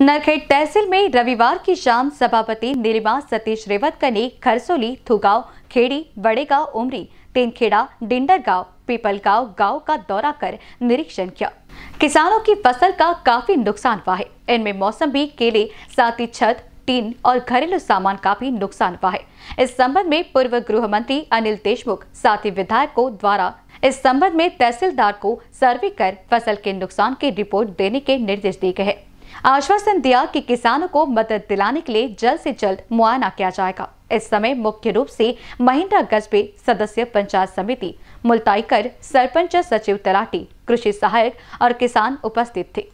नरखेड़ तहसील में रविवार की शाम सभापति नीलिमा सतीश रेवतकर ने खरसोली थुगांव खेड़ी बड़ेगांव उमरी तेनखेड़ा गांव पीपलगांव गांव का दौरा कर निरीक्षण किया किसानों की फसल का काफी नुकसान हुआ है इनमें मौसम भी केले साथ ही छत टीन और घरेलू सामान का भी नुकसान हुआ है इस संबंध में पूर्व गृह मंत्री अनिल देशमुख साथ ही विधायकों द्वारा इस संबंध में तहसीलदार को सर्वे कर फसल के नुकसान की रिपोर्ट देने के निर्देश दिए गए हैं आश्वासन दिया कि किसानों को मदद दिलाने के लिए जल्द से जल्द मुआयना किया जाएगा इस समय मुख्य रूप से महिंद्रा गजबे सदस्य पंचायत समिति मुल्ताईकर सरपंच सचिव तलाटी कृषि सहायक और किसान उपस्थित थे